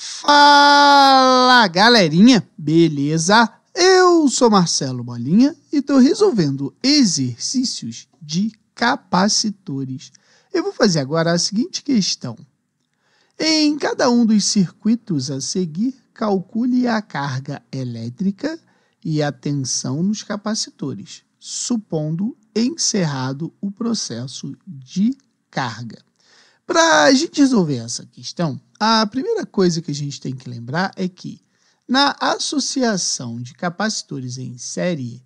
Fala galerinha, beleza? Eu sou Marcelo Bolinha e estou resolvendo exercícios de capacitores. Eu vou fazer agora a seguinte questão. Em cada um dos circuitos a seguir, calcule a carga elétrica e a tensão nos capacitores, supondo encerrado o processo de carga. Para a gente resolver essa questão, a primeira coisa que a gente tem que lembrar é que, na associação de capacitores em série,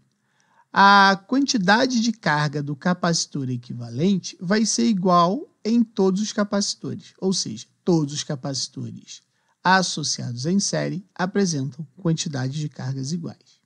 a quantidade de carga do capacitor equivalente vai ser igual em todos os capacitores, ou seja, todos os capacitores associados em série apresentam quantidades de cargas iguais.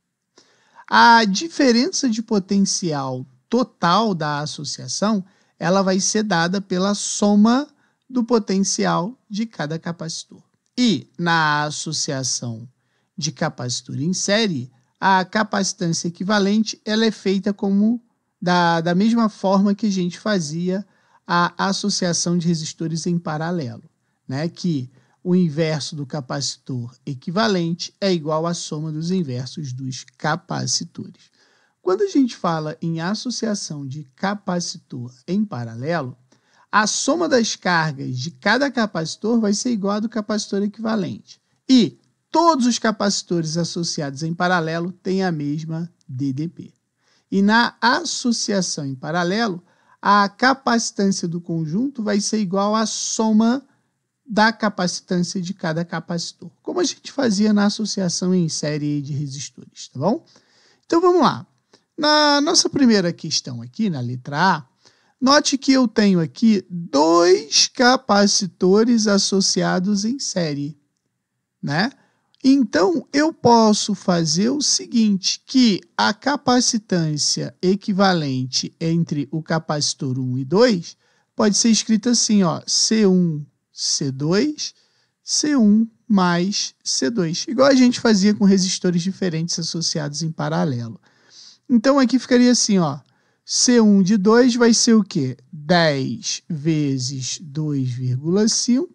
A diferença de potencial total da associação, ela vai ser dada pela soma do potencial de cada capacitor. E na associação de capacitor em série, a capacitância equivalente ela é feita como da, da mesma forma que a gente fazia a associação de resistores em paralelo, né? que o inverso do capacitor equivalente é igual à soma dos inversos dos capacitores. Quando a gente fala em associação de capacitor em paralelo, a soma das cargas de cada capacitor vai ser igual à do capacitor equivalente. E todos os capacitores associados em paralelo têm a mesma DDP. E na associação em paralelo, a capacitância do conjunto vai ser igual à soma da capacitância de cada capacitor, como a gente fazia na associação em série de resistores, tá bom? Então vamos lá. Na nossa primeira questão aqui, na letra A, Note que eu tenho aqui dois capacitores associados em série, né? Então, eu posso fazer o seguinte, que a capacitância equivalente entre o capacitor 1 e 2 pode ser escrita assim, ó, C1, C2, C1 mais C2, igual a gente fazia com resistores diferentes associados em paralelo. Então, aqui ficaria assim, ó, C1 de 2 vai ser o quê? 10 vezes 2,5,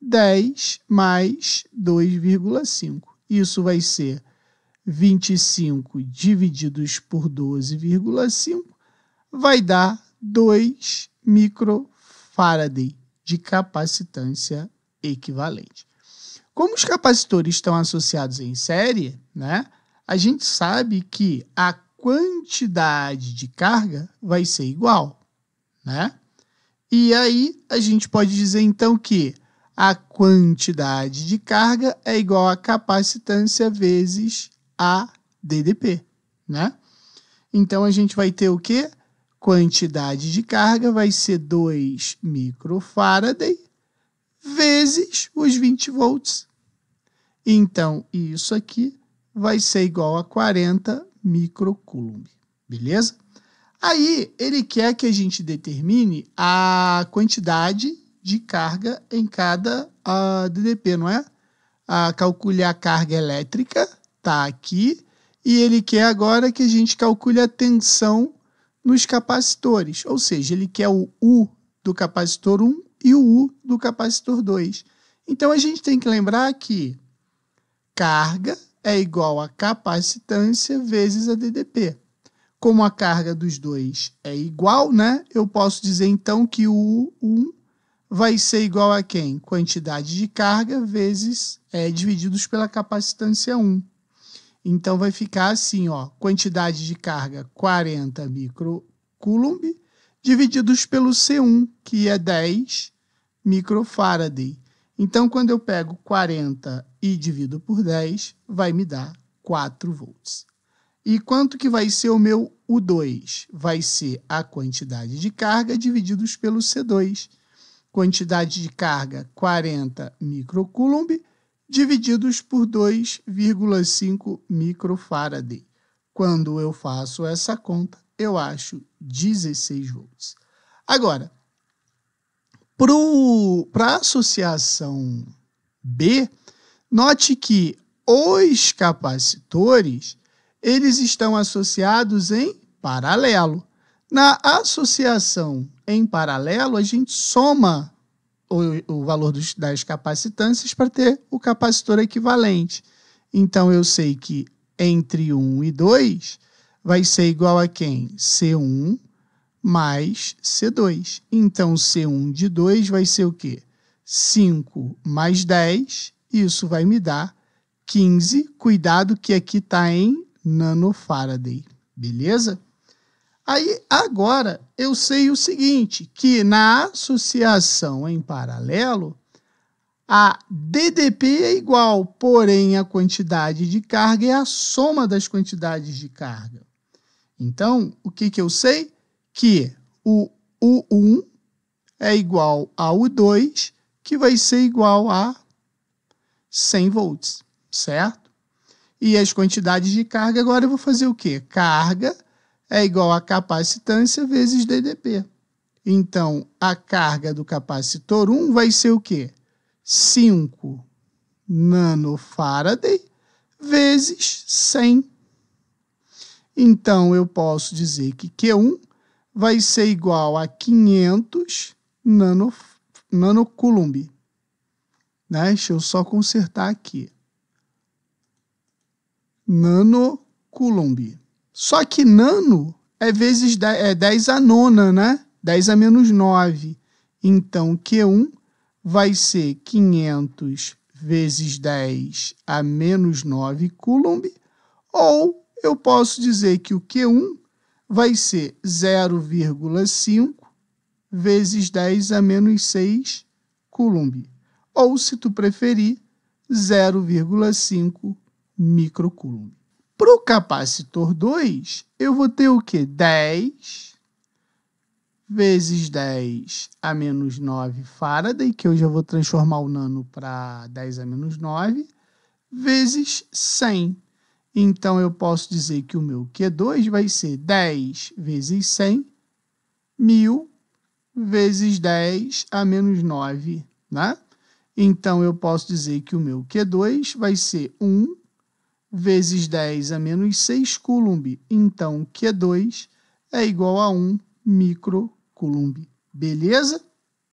10 mais 2,5. Isso vai ser 25 divididos por 12,5, vai dar 2 microfaraday de capacitância equivalente. Como os capacitores estão associados em série, né, a gente sabe que a quantidade de carga vai ser igual, né? E aí a gente pode dizer então que a quantidade de carga é igual a capacitância vezes a DDP, né? Então a gente vai ter o quê? Quantidade de carga vai ser 2 microfaraday vezes os 20 volts. Então isso aqui vai ser igual a 40 microcoulomb, beleza? Aí ele quer que a gente determine a quantidade de carga em cada uh, ah, DDP, não é? Uh, calcule a carga elétrica, tá aqui, e ele quer agora que a gente calcule a tensão nos capacitores, ou seja, ele quer o U do capacitor 1 e o U do capacitor 2. Então a gente tem que lembrar que carga é igual a capacitância vezes a DDP. Como a carga dos dois é igual, né? Eu posso dizer então que o 1 vai ser igual a quem? Quantidade de carga vezes é, divididos pela capacitância 1. Então vai ficar assim, ó, quantidade de carga 40 microcoulomb divididos pelo C1, que é 10 microfaraday. Então quando eu pego 40 e divido por 10, vai me dar 4 volts. E quanto que vai ser o meu U2? Vai ser a quantidade de carga divididos pelo C2. Quantidade de carga 40 microcoulomb divididos por 2,5 microfaraday. Quando eu faço essa conta, eu acho 16 volts. Agora, para a associação B, Note que os capacitores, eles estão associados em paralelo. Na associação em paralelo, a gente soma o, o valor dos, das capacitâncias para ter o capacitor equivalente. Então, eu sei que entre 1 e 2 vai ser igual a quem? C1 mais C2. Então, C1 de 2 vai ser o quê? 5 mais 10 isso vai me dar 15. Cuidado que aqui está em nanofaraday, beleza? Aí agora eu sei o seguinte, que na associação em paralelo, a DDP é igual, porém a quantidade de carga é a soma das quantidades de carga. Então, o que, que eu sei? Que o U1 é igual a U 2, que vai ser igual a 100 volts, certo? E as quantidades de carga, agora eu vou fazer o quê? Carga é igual a capacitância vezes DDP. Então, a carga do capacitor 1 vai ser o quê? 5 nanofaraday vezes 100. Então, eu posso dizer que Q1 vai ser igual a 500 nanof nanocoulomb. Né? Deixa eu só consertar aqui. Nano Coulomb. Só que nano é vezes 10, é 10 a nona, né? 10 a menos 9. Então, Q1 vai ser 500 vezes 10 a menos 9 Coulomb, ou eu posso dizer que o Q1 vai ser 0,5 vezes 10 a menos 6 Coulomb ou, se tu preferir, 0,5 microcoulomb. Para o capacitor 2, eu vou ter o quê? 10 vezes 10 a menos 9 Faraday, que eu já vou transformar o nano para 10 a menos 9, vezes 100. Então, eu posso dizer que o meu Q2 vai ser 10 vezes 100, 1000 vezes 10 a menos 9, né? Então, eu posso dizer que o meu Q2 vai ser 1 vezes 10 a menos 6 coulomb. Então, Q2 é igual a 1 microcoulomb. Beleza?